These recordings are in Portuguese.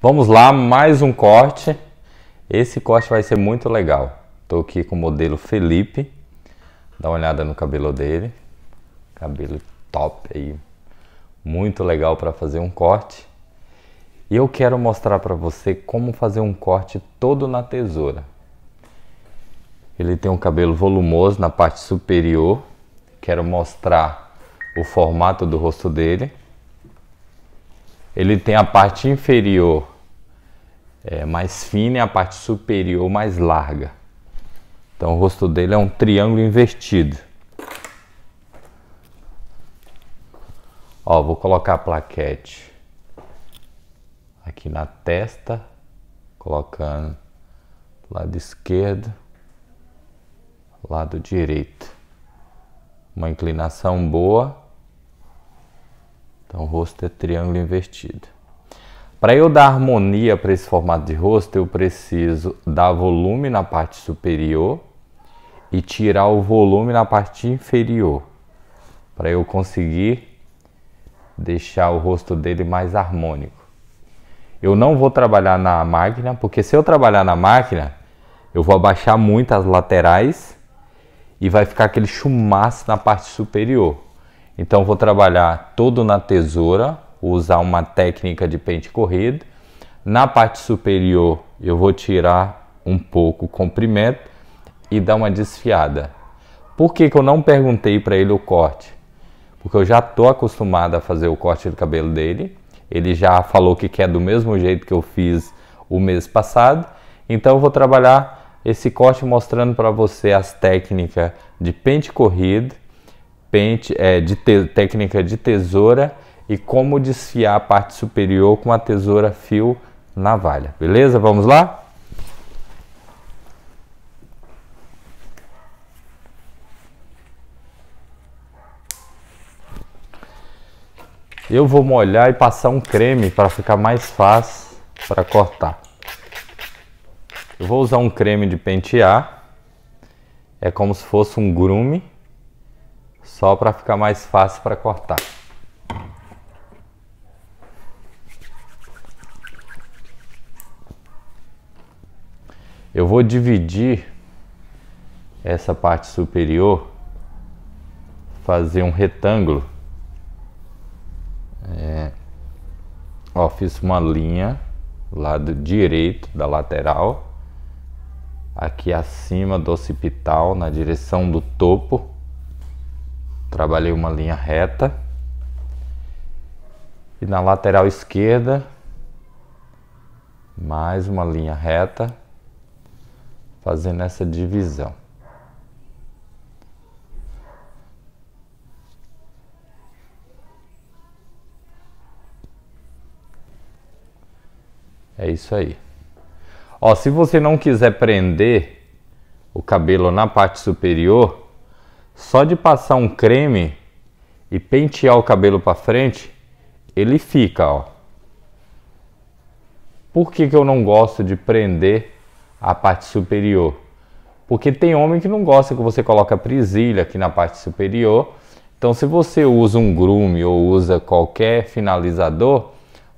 Vamos lá, mais um corte. Esse corte vai ser muito legal. Estou aqui com o modelo Felipe. Dá uma olhada no cabelo dele. Cabelo top aí. Muito legal para fazer um corte. E eu quero mostrar para você como fazer um corte todo na tesoura. Ele tem um cabelo volumoso na parte superior. Quero mostrar o formato do rosto dele ele tem a parte inferior é, mais fina e a parte superior mais larga. Então o rosto dele é um triângulo invertido. Ó, vou colocar a plaquete aqui na testa, colocando lado esquerdo, lado direito. Uma inclinação boa então o rosto é triângulo invertido. Para eu dar harmonia para esse formato de rosto, eu preciso dar volume na parte superior e tirar o volume na parte inferior, para eu conseguir deixar o rosto dele mais harmônico. Eu não vou trabalhar na máquina, porque se eu trabalhar na máquina, eu vou abaixar muito as laterais e vai ficar aquele chumaço na parte superior. Então vou trabalhar todo na tesoura, usar uma técnica de pente corrido. Na parte superior eu vou tirar um pouco o comprimento e dar uma desfiada. Por que, que eu não perguntei para ele o corte? Porque eu já estou acostumado a fazer o corte do cabelo dele. Ele já falou que quer do mesmo jeito que eu fiz o mês passado. Então eu vou trabalhar esse corte mostrando para você as técnicas de pente corrido pente, é, de te, técnica de tesoura e como desfiar a parte superior com a tesoura fio navalha. Beleza? Vamos lá? Eu vou molhar e passar um creme para ficar mais fácil para cortar. Eu vou usar um creme de pentear. É como se fosse um grume só para ficar mais fácil para cortar. Eu vou dividir essa parte superior, fazer um retângulo. É, ó, fiz uma linha lado direito da lateral, aqui acima do occipital, na direção do topo trabalhei uma linha reta e na lateral esquerda mais uma linha reta fazendo essa divisão. É isso aí. Ó, se você não quiser prender o cabelo na parte superior, só de passar um creme e pentear o cabelo para frente, ele fica, ó. Por que, que eu não gosto de prender a parte superior? Porque tem homem que não gosta que você coloca prisilha aqui na parte superior. Então, se você usa um groom ou usa qualquer finalizador,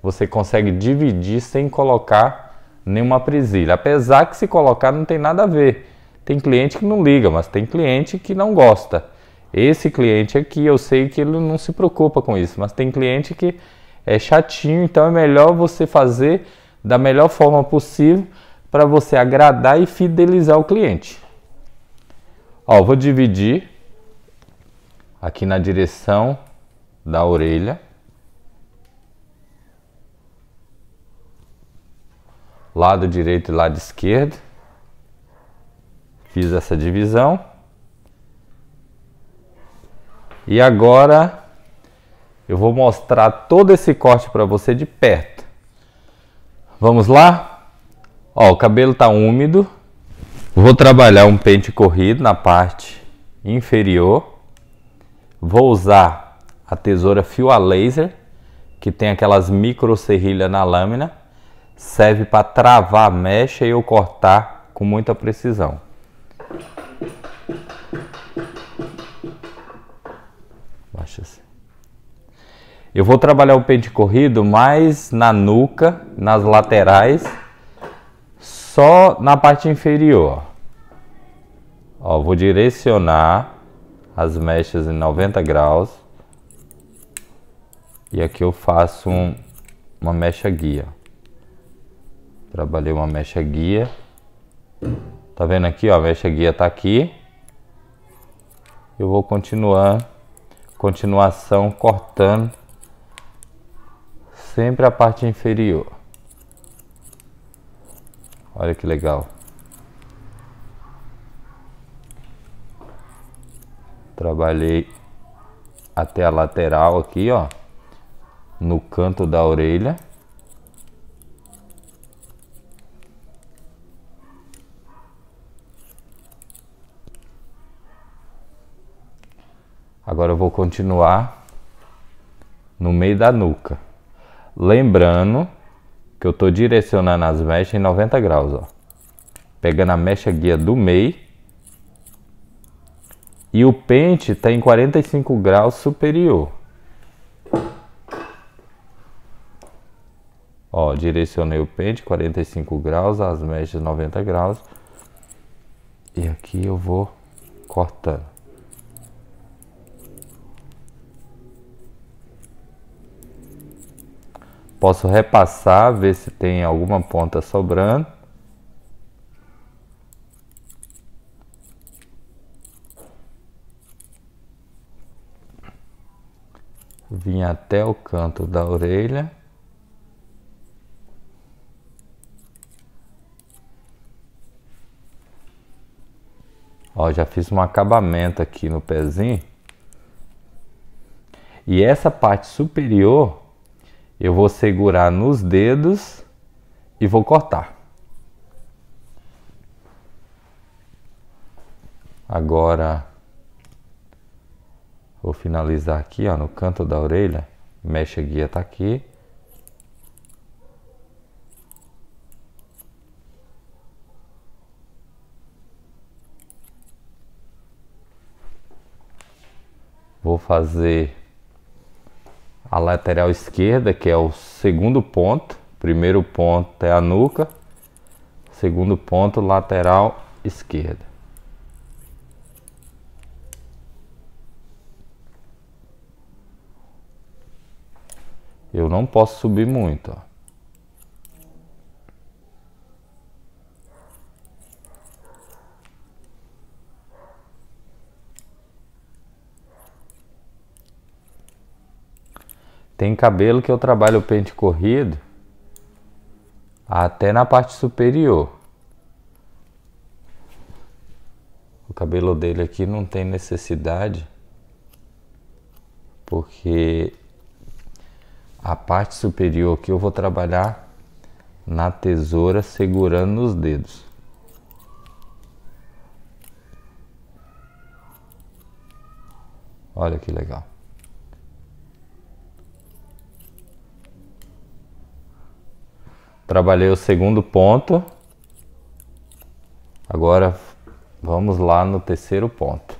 você consegue dividir sem colocar nenhuma prisilha. Apesar que se colocar não tem nada a ver tem cliente que não liga, mas tem cliente que não gosta. Esse cliente aqui, eu sei que ele não se preocupa com isso, mas tem cliente que é chatinho, então é melhor você fazer da melhor forma possível para você agradar e fidelizar o cliente. Ó, vou dividir aqui na direção da orelha. Lado direito e lado esquerdo. Fiz essa divisão. E agora eu vou mostrar todo esse corte para você de perto. Vamos lá? Ó, o cabelo está úmido. Vou trabalhar um pente corrido na parte inferior. Vou usar a tesoura fio a laser, que tem aquelas micro serrilhas na lâmina. Serve para travar a mecha e eu cortar com muita precisão. Eu vou trabalhar o peito de corrido mais na nuca, nas laterais, só na parte inferior. Ó, vou direcionar as mechas em 90 graus. E aqui eu faço um, uma mecha guia. Trabalhei uma mecha guia. Tá vendo aqui, ó, a mecha guia tá aqui. Eu vou continuar, continuação cortando sempre a parte inferior. Olha que legal. Trabalhei até a lateral aqui, ó, no canto da orelha. Agora eu vou continuar no meio da nuca. Lembrando que eu estou direcionando as mechas em 90 graus, ó. Pegando a mecha guia do meio. E o pente está em 45 graus superior. Ó, direcionei o pente 45 graus, as mechas 90 graus. E aqui eu vou cortando. Posso repassar, ver se tem alguma ponta sobrando. Vim até o canto da orelha. Ó, já fiz um acabamento aqui no pezinho. E essa parte superior eu vou segurar nos dedos e vou cortar. Agora vou finalizar aqui, ó, no canto da orelha, mexe a guia tá aqui. Vou fazer a lateral esquerda, que é o segundo ponto. Primeiro ponto é a nuca, segundo ponto lateral esquerda. Eu não posso subir muito, ó. Tem cabelo que eu trabalho o pente corrido até na parte superior. O cabelo dele aqui não tem necessidade, porque a parte superior que eu vou trabalhar na tesoura segurando os dedos. Olha que legal. Trabalhei o segundo ponto. Agora vamos lá no terceiro ponto.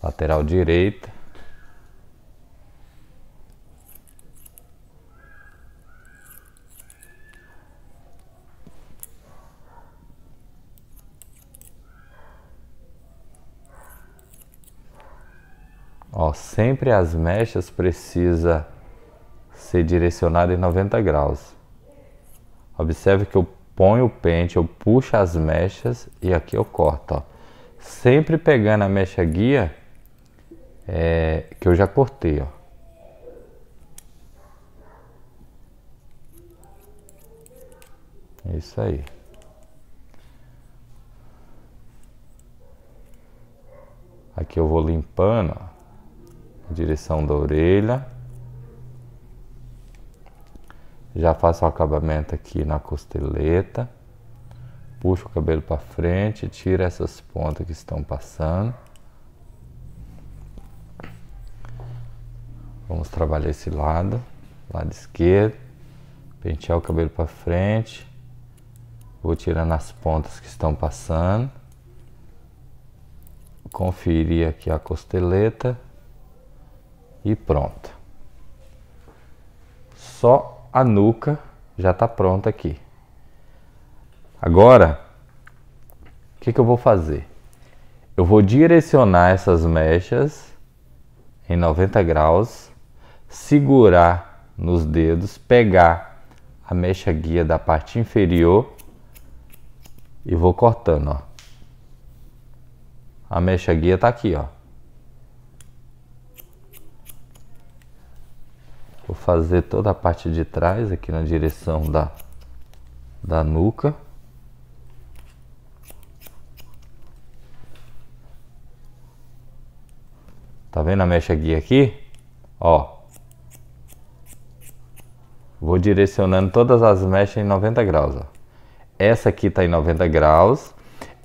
Lateral direita. Ó, sempre as mechas precisa ser direcionada em 90 graus. Observe que eu ponho o pente, eu puxo as mechas e aqui eu corto, ó. Sempre pegando a mecha guia é, que eu já cortei, ó. É isso aí. Aqui eu vou limpando ó, a direção da orelha. Já faço o acabamento aqui na costeleta. Puxo o cabelo para frente, tira essas pontas que estão passando. Vamos trabalhar esse lado, lado esquerdo. Pentear o cabelo para frente. Vou tirando as pontas que estão passando. Conferir aqui a costeleta. E pronto. Só a nuca já está pronta aqui. Agora, o que, que eu vou fazer? Eu vou direcionar essas mechas em 90 graus, segurar nos dedos, pegar a mecha guia da parte inferior e vou cortando, ó. A mecha guia está aqui, ó. Vou fazer toda a parte de trás aqui na direção da, da nuca. Tá vendo a mecha guia aqui? Ó. Vou direcionando todas as mechas em 90 graus, ó. Essa aqui tá em 90 graus.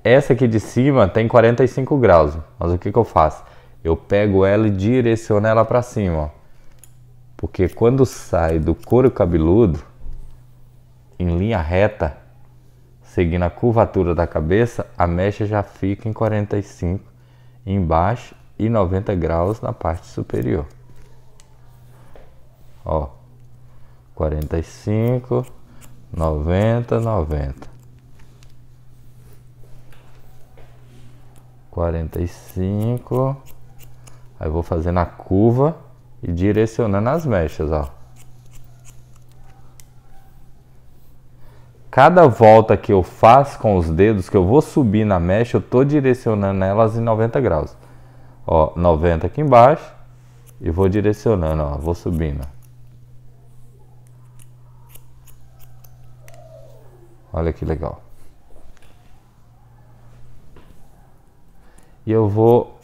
Essa aqui de cima tem 45 graus. Mas o que que eu faço? Eu pego ela e direciono ela para cima, ó. Porque quando sai do couro cabeludo, em linha reta, seguindo a curvatura da cabeça, a mecha já fica em 45 embaixo e 90 graus na parte superior. Ó, 45, 90, 90. 45. Aí vou fazendo a curva e direcionando as mechas, ó. Cada volta que eu faço com os dedos, que eu vou subir na mecha, eu tô direcionando elas em 90 graus. Ó, 90 aqui embaixo e vou direcionando, ó, vou subindo. Olha que legal. E eu vou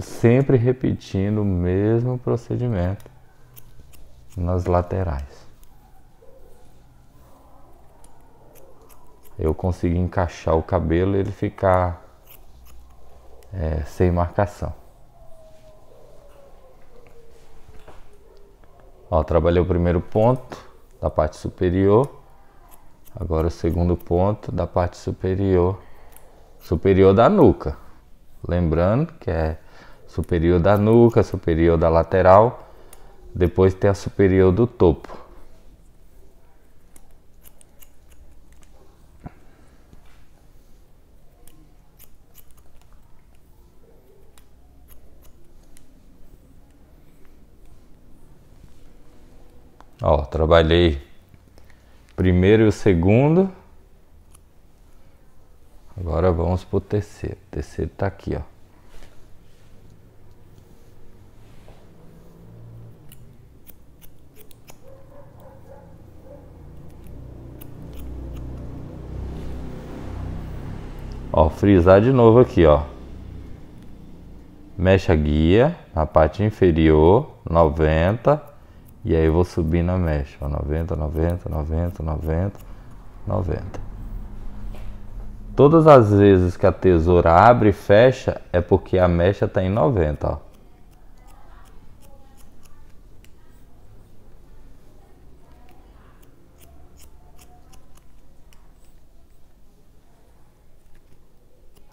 sempre repetindo o mesmo procedimento nas laterais. Eu consegui encaixar o cabelo e ele ficar é, sem marcação. Ó, trabalhei o primeiro ponto da parte superior. Agora o segundo ponto da parte superior, superior da nuca. Lembrando que é superior da nuca, superior da lateral, depois tem a superior do topo. Ó, trabalhei primeiro e o segundo. Agora vamos pro terceiro. O terceiro tá aqui, ó. frisar de novo aqui, ó. Mexe a guia na parte inferior, 90, e aí eu vou subir na mecha, ó, 90, 90, 90, 90, 90. Todas as vezes que a tesoura abre e fecha, é porque a mecha está em 90, ó.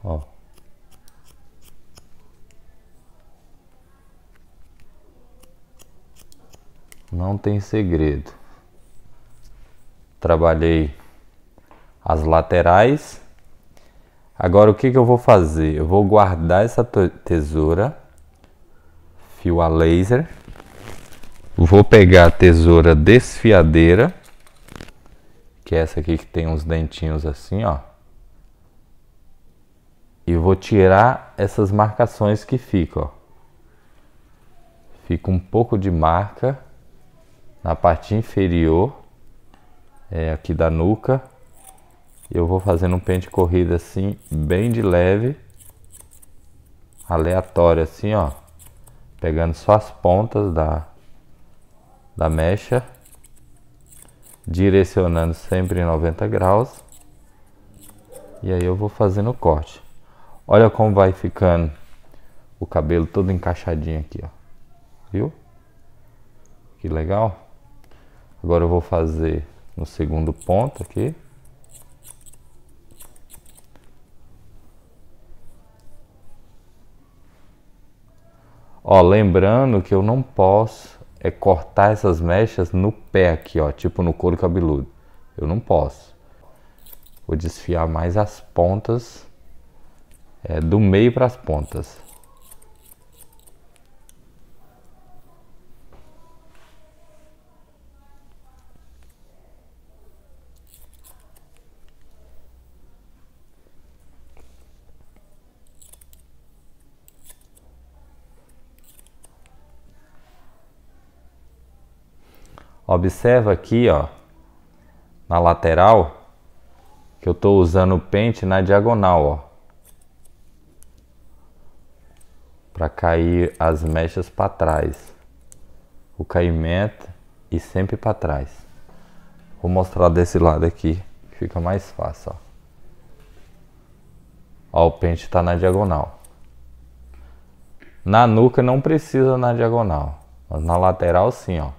ó. Não tem segredo. Trabalhei as laterais. Agora o que, que eu vou fazer? Eu vou guardar essa tesoura, fio a laser. Vou pegar a tesoura desfiadeira, que é essa aqui que tem uns dentinhos assim, ó e vou tirar essas marcações que ficam. Fica um pouco de marca na parte inferior é, aqui da nuca. Eu vou fazendo um pente corrido assim, bem de leve, aleatório assim, ó, pegando só as pontas da da mecha, direcionando sempre em 90 graus. E aí eu vou fazendo o corte. Olha como vai ficando o cabelo todo encaixadinho aqui, ó. Viu? Que legal. Agora eu vou fazer no segundo ponto aqui. Ó, lembrando que eu não posso é cortar essas mechas no pé aqui, ó, tipo no couro cabeludo. Eu não posso. Vou desfiar mais as pontas é, do meio para as pontas. Observa aqui, ó, na lateral, que eu estou usando o pente na diagonal, ó. para cair as mechas para trás. O caimento e sempre para trás. Vou mostrar desse lado aqui, fica mais fácil. Ó, ó o pente está na diagonal. Na nuca não precisa na diagonal, mas na lateral sim, ó.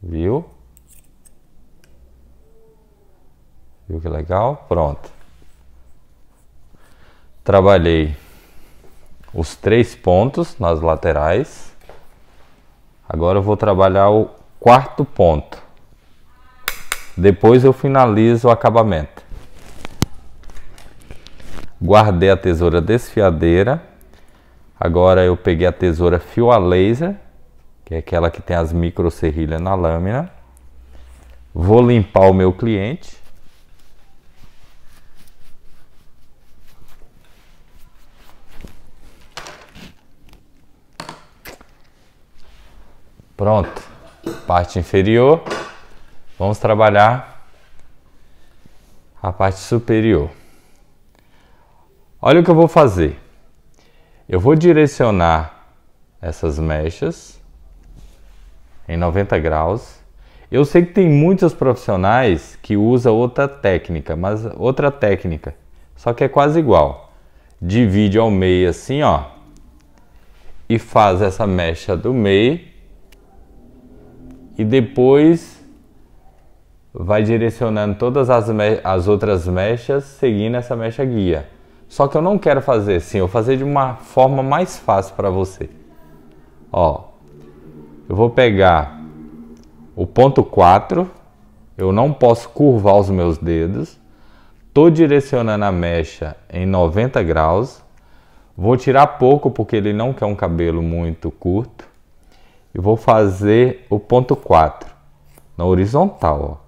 Viu? Viu que legal? Pronto trabalhei os três pontos nas laterais. Agora eu vou trabalhar o quarto ponto. Depois eu finalizo o acabamento. Guardei a tesoura desfiadeira. Agora eu peguei a tesoura fio a laser, que é aquela que tem as micro serrilhas na lâmina. Vou limpar o meu cliente. Pronto. Parte inferior. Vamos trabalhar a parte superior. Olha o que eu vou fazer. Eu vou direcionar essas mechas em 90 graus. Eu sei que tem muitos profissionais que usam outra técnica, mas outra técnica, só que é quase igual. Divide ao meio assim, ó, e faz essa mecha do meio e depois vai direcionando todas as, as outras mechas seguindo essa mecha guia. Só que eu não quero fazer assim, eu vou fazer de uma forma mais fácil para você. Ó, eu vou pegar o ponto 4, eu não posso curvar os meus dedos. Estou direcionando a mecha em 90 graus. Vou tirar pouco porque ele não quer um cabelo muito curto e vou fazer o ponto 4 na horizontal. Ó.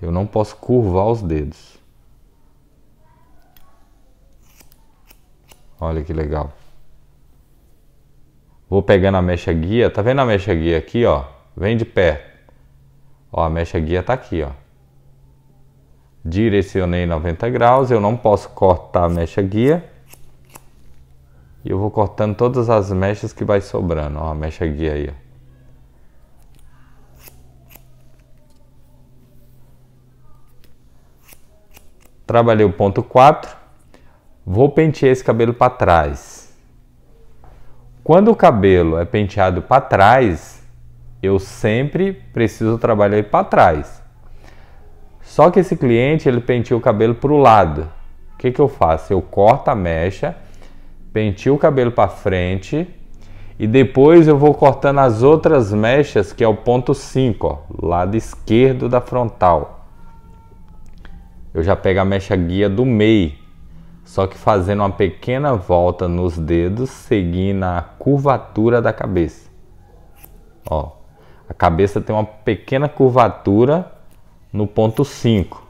Eu não posso curvar os dedos. Olha que legal. Vou pegando a mecha guia. Tá vendo a mecha guia aqui, ó? Vem de perto. Ó, a mecha guia tá aqui, ó. Direcionei 90 graus. Eu não posso cortar a mecha guia. E eu vou cortando todas as mechas que vai sobrando. Ó, a mecha guia aí, ó. Trabalhei o ponto 4. Vou pentear esse cabelo para trás. Quando o cabelo é penteado para trás, eu sempre preciso trabalhar para trás. Só que esse cliente ele penteou o cabelo para o lado. O que, que eu faço? Eu corto a mecha Penteio o cabelo para frente e depois eu vou cortando as outras mechas, que é o ponto 5, lado esquerdo da frontal. Eu já pego a mecha guia do meio, só que fazendo uma pequena volta nos dedos, seguindo a curvatura da cabeça. Ó, a cabeça tem uma pequena curvatura no ponto 5.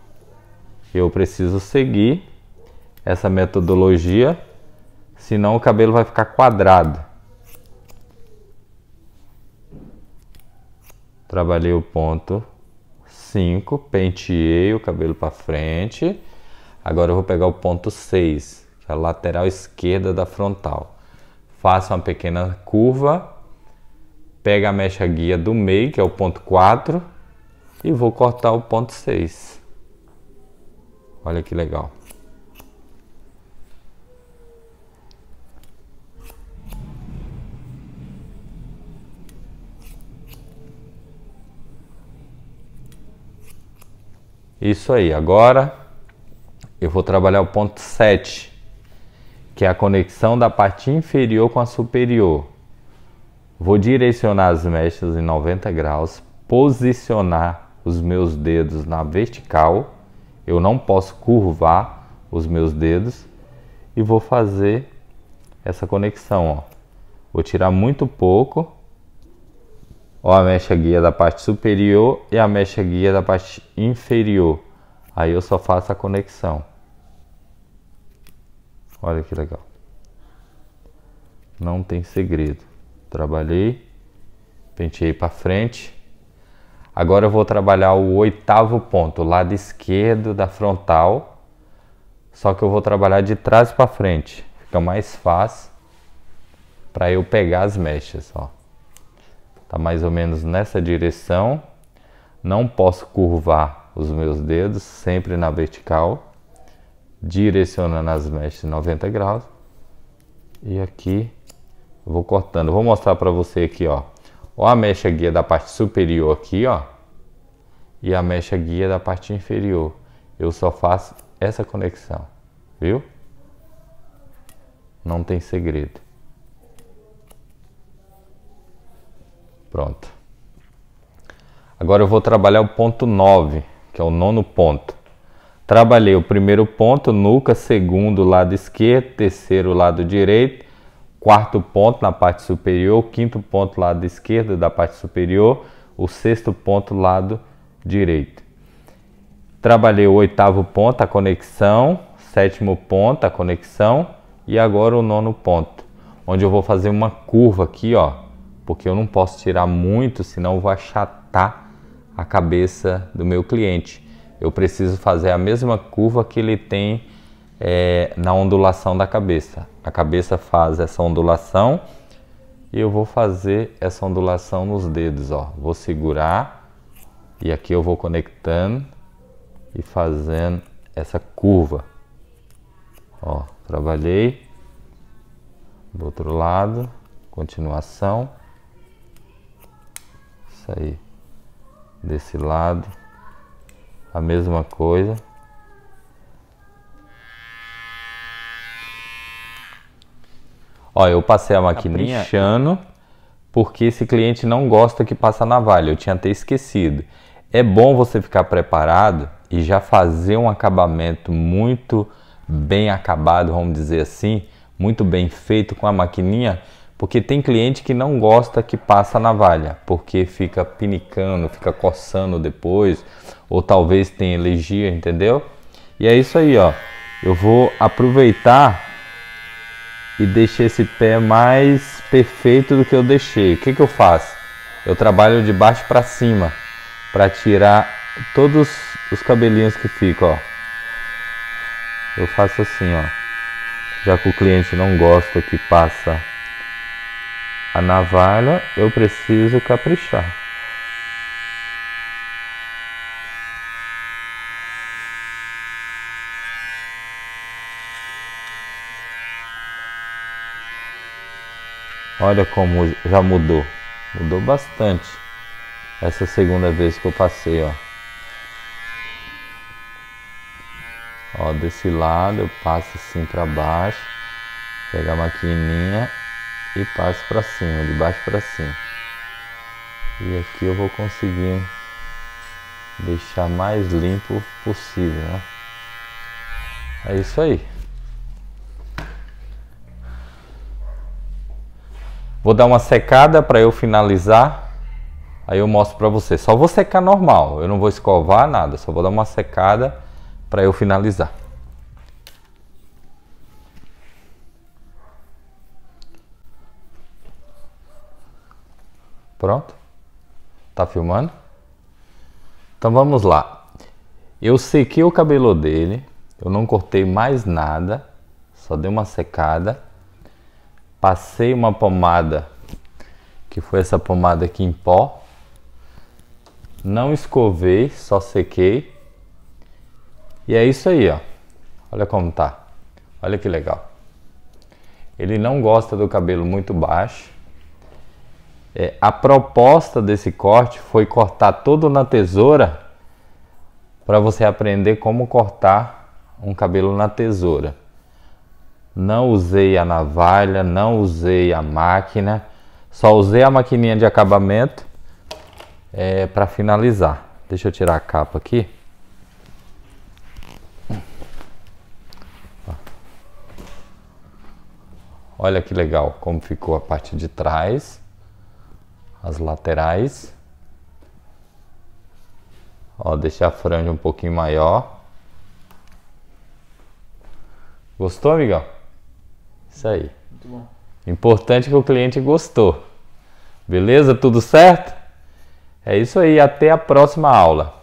Eu preciso seguir essa metodologia senão o cabelo vai ficar quadrado. Trabalhei o ponto 5, penteei o cabelo para frente. Agora eu vou pegar o ponto 6, que é a lateral esquerda da frontal. Faço uma pequena curva, pego a mecha guia do meio, que é o ponto 4, e vou cortar o ponto 6. Olha que legal. Isso aí. Agora eu vou trabalhar o ponto 7, que é a conexão da parte inferior com a superior. Vou direcionar as mechas em 90 graus, posicionar os meus dedos na vertical. Eu não posso curvar os meus dedos e vou fazer essa conexão, ó. Vou tirar muito pouco ou a mecha guia da parte superior e a mecha guia da parte inferior. Aí eu só faço a conexão. Olha que legal. Não tem segredo. Trabalhei, penteei para frente. Agora eu vou trabalhar o oitavo ponto, o lado esquerdo da frontal. Só que eu vou trabalhar de trás para frente. Fica mais fácil para eu pegar as mechas, ó tá mais ou menos nessa direção. Não posso curvar os meus dedos, sempre na vertical, direcionando as mechas 90 graus. E aqui vou cortando. Vou mostrar para você aqui, ó. Ó a mecha guia da parte superior aqui, ó. E a mecha guia da parte inferior. Eu só faço essa conexão, viu? Não tem segredo. Pronto. Agora eu vou trabalhar o ponto 9, que é o nono ponto. Trabalhei o primeiro ponto, nuca, segundo lado esquerdo, terceiro lado direito, quarto ponto na parte superior, quinto ponto lado esquerdo da parte superior, o sexto ponto lado direito. Trabalhei o oitavo ponto, a conexão, sétimo ponto, a conexão e agora o nono ponto, onde eu vou fazer uma curva aqui, ó, porque eu não posso tirar muito, senão eu vou achatar a cabeça do meu cliente. Eu preciso fazer a mesma curva que ele tem é, na ondulação da cabeça. A cabeça faz essa ondulação e eu vou fazer essa ondulação nos dedos, ó. Vou segurar e aqui eu vou conectando e fazendo essa curva. Ó, trabalhei do outro lado, continuação sair desse lado. A mesma coisa. Ó, eu passei a maquininha a inchando porque esse cliente não gosta que passa navalha. Eu tinha até esquecido. É bom você ficar preparado e já fazer um acabamento muito bem acabado, vamos dizer assim, muito bem feito com a maquininha, porque tem cliente que não gosta que passa a navalha, porque fica pinicando, fica coçando depois, ou talvez tenha alergia, entendeu? E é isso aí, ó. Eu vou aproveitar e deixar esse pé mais perfeito do que eu deixei. O que, que eu faço? Eu trabalho de baixo para cima para tirar todos os cabelinhos que ficam, ó. Eu faço assim, ó. Já que o cliente não gosta que passa a navalha eu preciso caprichar. Olha como já mudou. Mudou bastante. Essa segunda vez que eu passei, ó. Ó, desse lado eu passo assim para baixo. Pega a maquininha e passo para cima, de baixo para cima. E aqui eu vou conseguir deixar mais limpo possível, né? É isso aí. Vou dar uma secada para eu finalizar. Aí eu mostro para você. Só vou secar normal, eu não vou escovar nada, só vou dar uma secada para eu finalizar. Pronto. Tá filmando? Então vamos lá. Eu sequei o cabelo dele, eu não cortei mais nada, só dei uma secada. Passei uma pomada, que foi essa pomada aqui em pó. Não escovei, só sequei. E é isso aí, ó. Olha como tá. Olha que legal. Ele não gosta do cabelo muito baixo. É, a proposta desse corte foi cortar todo na tesoura para você aprender como cortar um cabelo na tesoura. Não usei a navalha, não usei a máquina, só usei a maquininha de acabamento é, para finalizar. Deixa eu tirar a capa aqui. Olha que legal como ficou a parte de trás as laterais. Ó, deixar a franja um pouquinho maior. Gostou, amigão? Isso aí. Muito bom. Importante que o cliente gostou. Beleza? Tudo certo? É isso aí. Até a próxima aula.